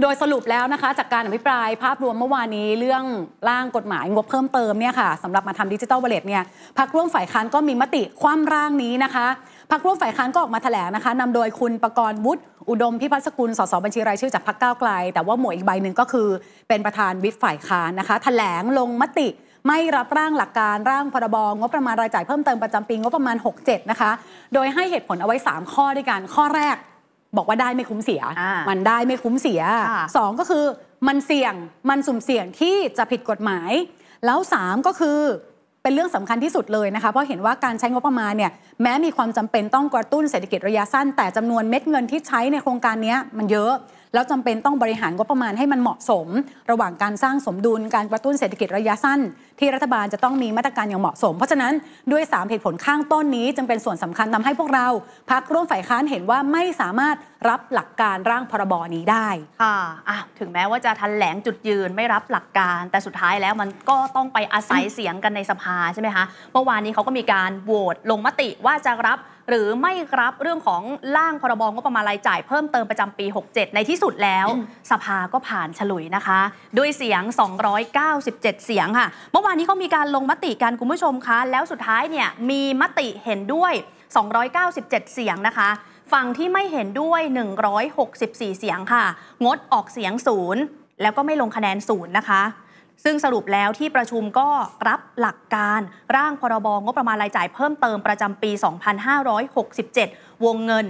โดยสรุปแล้วนะคะจากการอภิปรายภาพรวมเมื่อวานนี้เรื่องร่างกฎหมายงบเพิ่มเติมเนี่ยค่ะสำหรับมาทำดิจิตอลบลเลตเนี่ยพักร่วมฝ่ายค้านก็มีมติคว่ำร่างนี้นะคะพักร่วมฝ่ายค้านก็ออกมาแถลงนะคะนำโดยคุณประกรณ์วุฒิอุดมพิพัฒสกุลสสบัญชีรายชื่อจากพักก้าวไกล แต่ว่าหมวดอีกใบหนึ่งก็คือเป็นประธานวิปฝ่ายค้านนะคะ แถลงลงมติไม่รับร่างหลักการร่างพรบงบประมาณรายจ่ายเพิ่มเติมประจำปีงบประมาณ67นะคะโดยให้เหตุผลเอาไว้ 3 ข้อด้วยกันข้อแรกบอกว่าได้ไม่คุ้มเสีย มันได้ไม่คุ้มเสียสองก็คือมันเสี่ยง มันสุ่มเสี่ยงที่จะผิดกฎหมาย แล้วสามก็คือเป็นเรื่องสำคัญที่สุดเลยนะคะ เพราะเห็นว่าการใช้งบประมาณเนี่ยแม้มีความจำเป็นต้องกระตุ้นเศรษฐกิจระยะสั้นแต่จำนวนเม็ดเงินที่ใช้ในโครงการนี้มันเยอะแล้วจำเป็นต้องบริหารงบประมาณให้มันเหมาะสม ระหว่างการสร้างสมดุลการกระตุ้นเศรษฐกิจระยะสั้น ที่รัฐบาลจะต้องมีมาตรการอย่างเหมาะสม เพราะฉะนั้นด้วย3เหตุผลข้างต้นนี้จึงเป็นส่วนสำคัญทำให้พวกเรา พักร่วมฝ่ายค้านเห็นว่าไม่สามารถรับหลักการร่างพรบนี้ได้ ค่ะะถึงแม้ว่าจะทันแหลงจุดยืนไม่รับหลักการ แต่สุดท้ายแล้วมันก็ต้องไปอาศัยเสียงกันในสภาใช่ไหมคะเมื่อวานนี้เขาก็มีการโหวตลงมติว่าจะรับหรือไม่รับเรื่องของร่างพรบงบประมาณรายจ่ายเพิ่มเติมประจำปี 67 ในที่สุดแล้ว สภาก็ผ่านฉลุยนะคะ ด้วยเสียง 297 เสียงค่ะเมื่อวานนี้เขามีการลงมติกันคุณผู้ชมคะ แล้วสุดท้ายเนี่ยมีมติเห็นด้วย 297 เสียงนะคะ ฝั่งที่ไม่เห็นด้วย 164 เสียงค่ะ งดออกเสียงศูนย์แล้วก็ไม่ลงคะแนนศูนย์นะคะซึ่งสรุปแล้วที่ประชุมก็รับหลักการร่างพรบงบประมาณรายจ่ายเพิ่มเติมประจำปี 2567 วงเงิน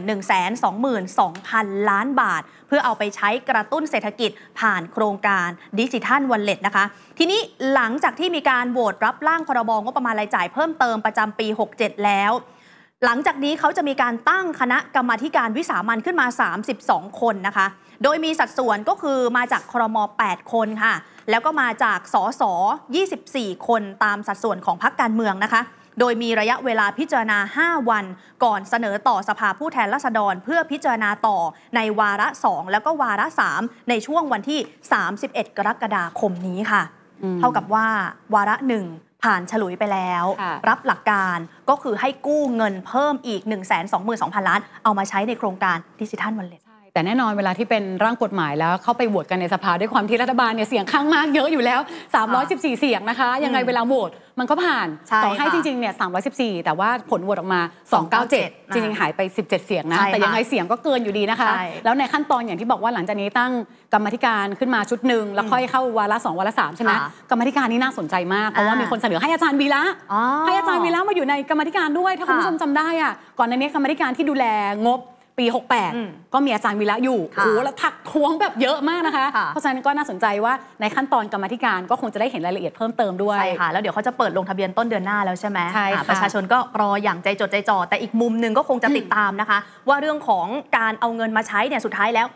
122,000 ล้านบาท เพื่อเอาไปใช้กระตุ้นเศรษฐกิจผ่านโครงการดิจิทัลวันเล็ตนะคะ ทีนี้หลังจากที่มีการโหวตรับร่างพรบงบประมาณรายจ่ายเพิ่มเติมประจำปี 67 แล้วหลังจากนี้เขาจะมีการตั้งคณะกรรมาการวิสามันขึ้นมา 32 คนนะคะ โดยมีสัดส่วนก็คือมาจากครม 8 คนค่ะ แล้วก็มาจากสส 24 คนตามสัดส่วนของพรรคการเมืองนะคะ โดยมีระยะเวลาพิจารณา 5 วันก่อนเสนอต่อสภาผู้แทนราษฎรเพื่อพิจารณาต่อในวาระ 2 แล้วก็วาระ 3 ในช่วงวันที่ 31 กรกฎาคมนี้ค่ะ เท่ากับว่าวาระหนึ่งผ่านฉลุยไปแล้ว รับหลักการก็คือให้กู้เงินเพิ่มอีก 1 2 2 0 0 0ล้าน เอามาใช้ในโครงการดิจิทัลวันเล็ตแต่แน่นอนเวลาที่เป็นร่างกฎหมาย แล้วเข้าไปโหวตกันในสภาด้วยความที่รัฐบาลเนี่ยเสียงข้างมากเยอะอยู่แล้ว 314 เสียงนะคะยังไงเวลาโหวตมันก็ผ่านต่อให้จริงๆเนี่ย 314 แต่ว่าผลโหวตออกมา 297 จริงๆหายไป 17 เสียงนะแต่ยังไงเสียงก็เกินอยู่ดีนะคะ แล้วในขั้นตอนอย่างที่บอกว่าหลังจากนี้ตั้งกรรมธิการขึ้นมาชุดหนึ่งแล้วค่อยเข้าวาระสองวาระสามใช่ไหมกรรมธิการนี่น่าสนใจมากเพราะว่ามีคนเสนอให้อาจารย์วีระให้อาจารย์วีระมาอยู่ในกรรมธิการด้วยถ้าคุณผู้ชมจำได้อ่ะก่อนในนี้กรรมธิการที่ดูแลงบปี 68 ก็มีอาจารย์วีระอยู่โอ้โหแล้วถักท้วงแบบเยอะมากนะคะ เพราะฉะนั้นก็น่าสนใจว่าในขั้นตอนกรรมธิการก็คงจะได้เห็นรายละเอียดเพิ่มเติมด้วย ใช่ค่ะ แล้วเดี๋ยวเขาจะเปิดลงทะเบียนต้นเดือนหน้าแล้วใช่ไหม ใช่ประชาชนก็รออย่างใจจดใจจ่อ แต่อีกมุมหนึ่งก็คงจะติดตามนะคะ ว่าเรื่องของการเอาเงินมาใช้เนี่ยสุดท้ายแล้ว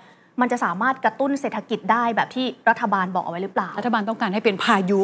มันจะสามารถกระตุ้นเศรษฐกิจได้แบบที่รัฐบาลบอกเอาไว้หรือเปล่า รัฐบาลต้องการให้เป็นพายุ